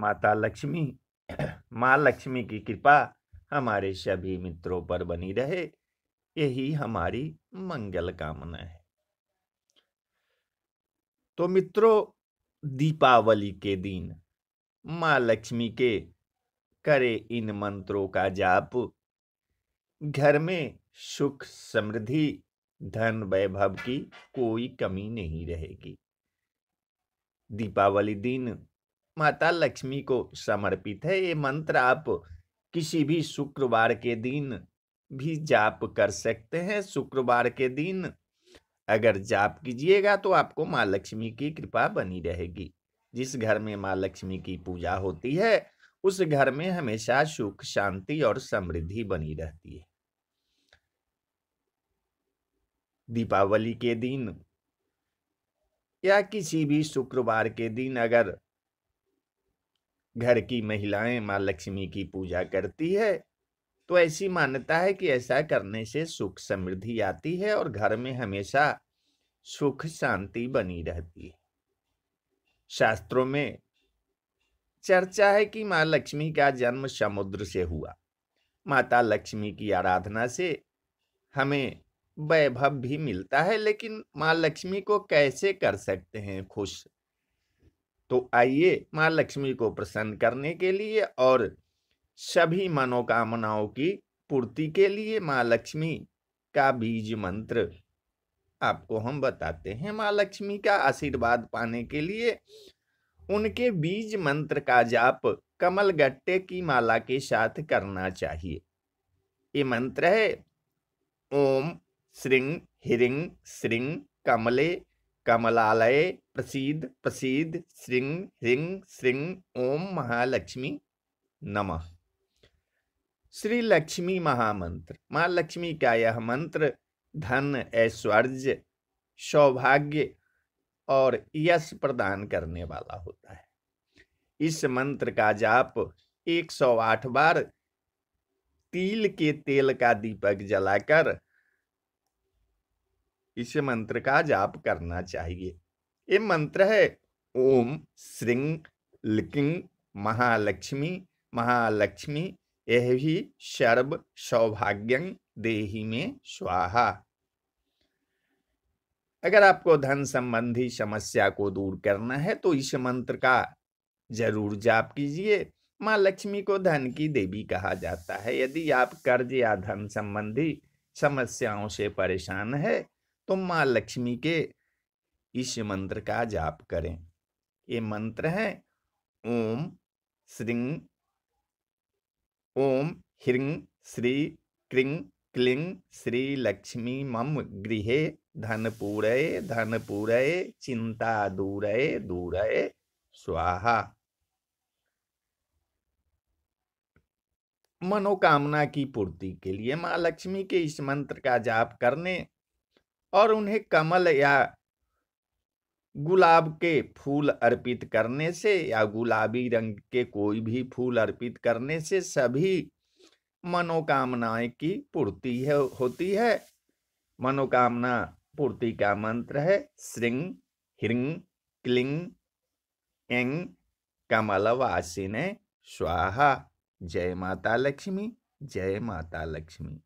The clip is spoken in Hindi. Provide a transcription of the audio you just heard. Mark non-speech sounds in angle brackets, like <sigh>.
माता लक्ष्मी <clears throat> माँ लक्ष्मी की कृपा हमारे सभी मित्रों पर बनी रहे यही हमारी मंगल कामना है तो मित्रों दीपावली के दिन माँ लक्ष्मी के करे इन मंत्रों का जाप घर में सुख समृद्धि धन वैभव की कोई कमी नहीं रहेगी दीपावली दिन माता लक्ष्मी को समर्पित है ये मंत्र आप किसी भी शुक्रवार के दिन भी जाप कर सकते हैं शुक्रवार के दिन अगर जाप कीजिएगा तो आपको माँ लक्ष्मी की कृपा बनी रहेगी जिस घर में माँ लक्ष्मी की पूजा होती है उस घर में हमेशा सुख शांति और समृद्धि बनी रहती है दीपावली के दिन या किसी भी शुक्रवार के दिन अगर घर की महिलाएं माँ लक्ष्मी की पूजा करती है तो ऐसी मान्यता है कि ऐसा करने से सुख समृद्धि आती है और घर में हमेशा सुख शांति बनी रहती है शास्त्रों में चर्चा है कि माँ लक्ष्मी का जन्म समुद्र से हुआ माता लक्ष्मी की आराधना से हमें वैभव भी मिलता है लेकिन माँ लक्ष्मी को कैसे कर सकते हैं खुश तो आइए माँ लक्ष्मी को प्रसन्न करने के लिए और सभी मनोकामनाओं की पूर्ति के लिए माँ लक्ष्मी का बीज मंत्र आपको हम बताते हैं माँ लक्ष्मी का आशीर्वाद पाने के लिए उनके बीज मंत्र का जाप कमल गट्टे की माला के साथ करना चाहिए ये मंत्र है ओम श्रृंग हिरिंग श्रृंग कमले कमलालय प्रसिद्ध प्रसिद्ध श्रृंग ह्रिंग श्रृंग ओम महालक्ष्मी नमः श्री लक्ष्मी महामंत्र माँ लक्ष्मी का यह मंत्र धन ऐश्वर्य सौभाग्य और यश प्रदान करने वाला होता है इस मंत्र का जाप 108 बार तिल के तेल का दीपक जलाकर इस मंत्र का जाप करना चाहिए ये मंत्र है ओम श्रृंग लिकिंग महालक्ष्मी महालक्ष्मी यह भी सर्व सौभाग्यं देही में स्वाहा अगर आपको धन संबंधी समस्या को दूर करना है तो इस मंत्र का जरूर जाप कीजिए माँ लक्ष्मी को धन की देवी कहा जाता है यदि आप कर्ज या धन संबंधी समस्याओं से परेशान है तो माँ लक्ष्मी के इस मंत्र का जाप करें ये मंत्र है ओम श्री ओम ह्रीं श्री क्री क्ली श्री लक्ष्मी मम गृह धन पूरय चिंता दूरय दूरय स्वाहा मनोकामना की पूर्ति के लिए माँ लक्ष्मी के इस मंत्र का जाप करने और उन्हें कमल या गुलाब के फूल अर्पित करने से या गुलाबी रंग के कोई भी फूल अर्पित करने से सभी मनोकामनाएं की पूर्ति है होती है मनोकामना पूर्ति का मंत्र है श्रृंग हृंग क्लिंग एंग कमलवासिने स्वाहा जय माता लक्ष्मी जय माता लक्ष्मी